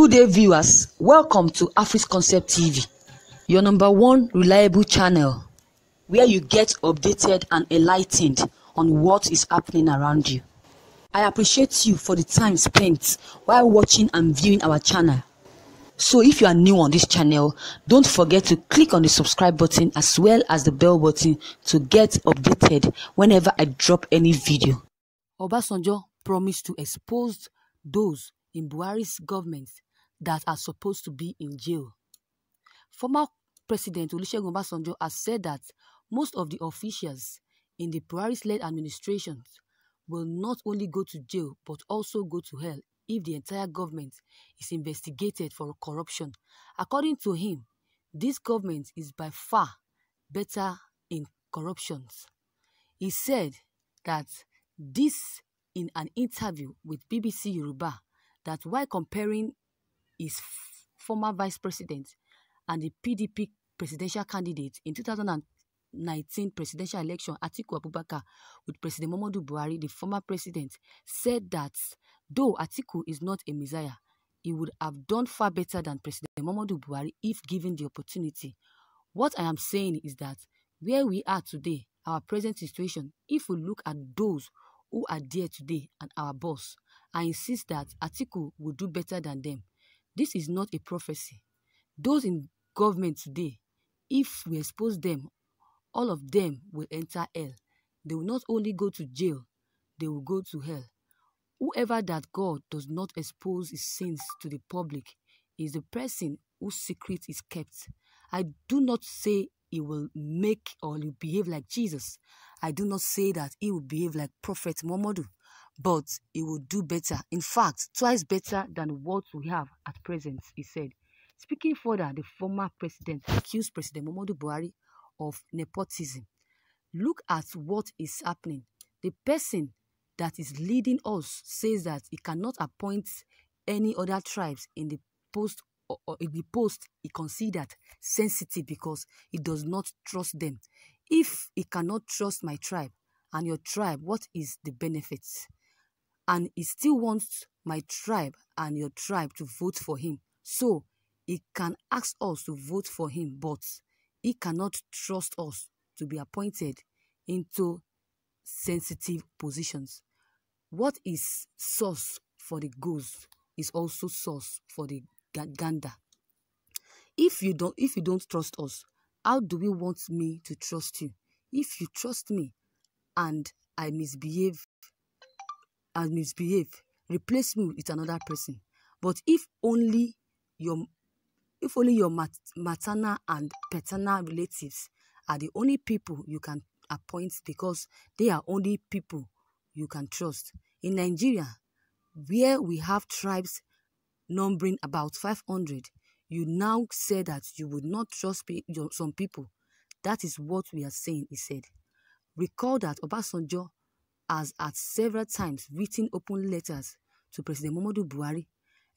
Good day, viewers. Welcome to Afris Concept TV, your number one reliable channel where you get updated and enlightened on what is happening around you. I appreciate you for the time spent while watching and viewing our channel. So if you are new on this channel, don't forget to click on the subscribe button as well as the bell button to get updated whenever I drop any video. Obasanjo promised to expose those in Buhari's government that are supposed to be in jail. Former President Olusegun Obasanjo has said that most of the officials in the Buhari-led administration will not only go to jail but also go to hell if the entire government is investigated for corruption. According to him, this government is by far better in corruptions. He said that this in an interview with BBC Yoruba that while comparing is former vice president and the PDP presidential candidate in 2019 presidential election, Atiku Abubakar, with President Muhammadu Buhari, the former president, said that though Atiku is not a messiah, he would have done far better than President Muhammadu Buhari if given the opportunity. What I am saying is that where we are today, our present situation, if we look at those who are there today and our boss, I insist that Atiku will do better than them. This is not a prophecy. Those in government today, if we expose them, all of them will enter hell. They will not only go to jail, they will go to hell. Whoever that God does not expose his sins to the public is the person whose secret is kept. I do not say he will make or he will behave like Jesus. I do not say that he will behave like Prophet Muhammad but he will do better. In fact, twice better than what we have at present, he said. Speaking further, the former president accused President Muhammadu Buhari of nepotism. Look at what is happening. The person that is leading us says that he cannot appoint any other tribes in the post or in the post he considered sensitive because he does not trust them. If he cannot trust my tribe and your tribe, what is the benefits? and he still wants my tribe and your tribe to vote for him. So he can ask us to vote for him, but he cannot trust us to be appointed into sensitive positions. What is source for the goose is also source for the gander. If you don't if you don't trust us, how do we want me to trust you? If you trust me and I misbehave, and misbehave. replace me with another person. But if only your if only your mat maternal and paternal relatives are the only people you can appoint because they are only people you can trust. In Nigeria, where we have tribes numbering about 500, you now say that you would not trust pe some people. That is what we are saying, he said. Recall that Obasanjo has at several times written open letters to President Muhammadu Buhari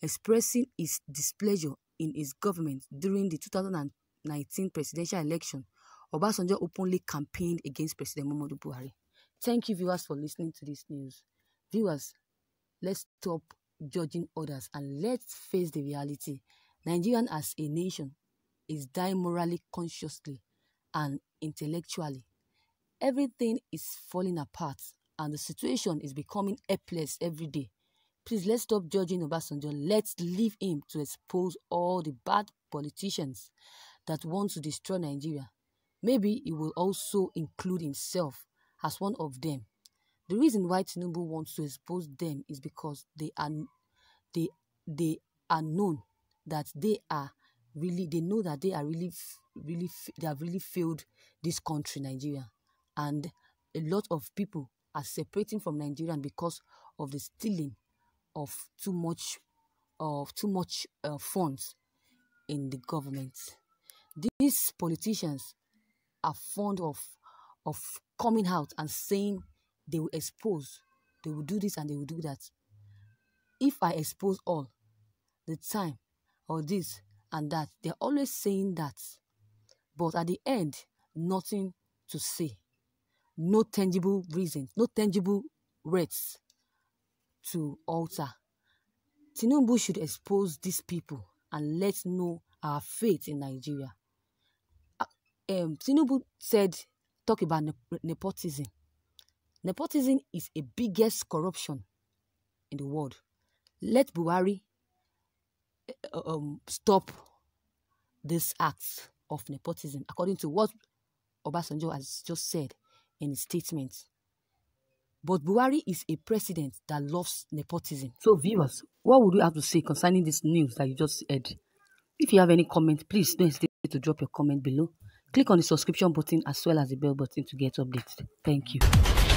expressing his displeasure in his government during the 2019 presidential election, Obasanjo openly campaigned against President Muhammadu Buhari. Thank you viewers for listening to this news. Viewers, let's stop judging others and let's face the reality. Nigerian as a nation is dying morally, consciously, and intellectually. Everything is falling apart and the situation is becoming helpless every day. Please let's stop judging Obasanjo. Let's leave him to expose all the bad politicians that want to destroy Nigeria. Maybe he will also include himself as one of them. The reason why Tinubu wants to expose them is because they are they they are known that they are really they know that they are really really they have really failed this country Nigeria and a lot of people are separating from Nigerian because of the stealing of too much of too much uh, funds in the government. These politicians are fond of of coming out and saying they will expose, they will do this and they will do that. If I expose all the time or this and that, they're always saying that. But at the end, nothing to say no tangible reasons, no tangible rates to alter. Tinubu should expose these people and let's know our fate in Nigeria. Uh, um, Tinubu said, talk about nep nepotism. Nepotism is a biggest corruption in the world. Let Buhari uh, um, stop this act of nepotism, according to what Obasanjo has just said in his statement. But Buhari is a president that loves nepotism. So, viewers, what would you have to say concerning this news that you just heard? If you have any comment, please don't hesitate to drop your comment below. Click on the subscription button as well as the bell button to get updated. Thank you.